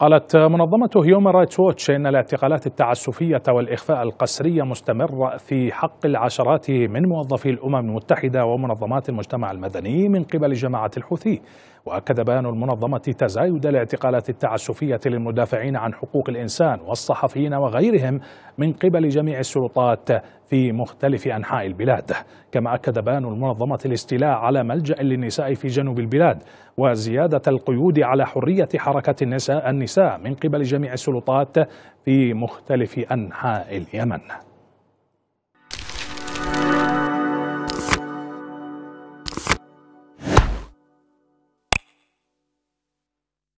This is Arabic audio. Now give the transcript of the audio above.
قالت منظمة هيومن رايتس ووتش إن الاعتقالات التعسفية والإخفاء القسري مستمرة في حق العشرات من موظفي الأمم المتحدة ومنظمات المجتمع المدني من قبل جماعة الحوثي وأكد بيان المنظمة تزايد الاعتقالات التعسفية للمدافعين عن حقوق الإنسان والصحفيين وغيرهم من قبل جميع السلطات في مختلف أنحاء البلاد كما أكد بيان المنظمة الاستيلاء على ملجأ للنساء في جنوب البلاد وزيادة القيود على حرية حركة النساء, النساء من قبل جميع السلطات في مختلف أنحاء اليمن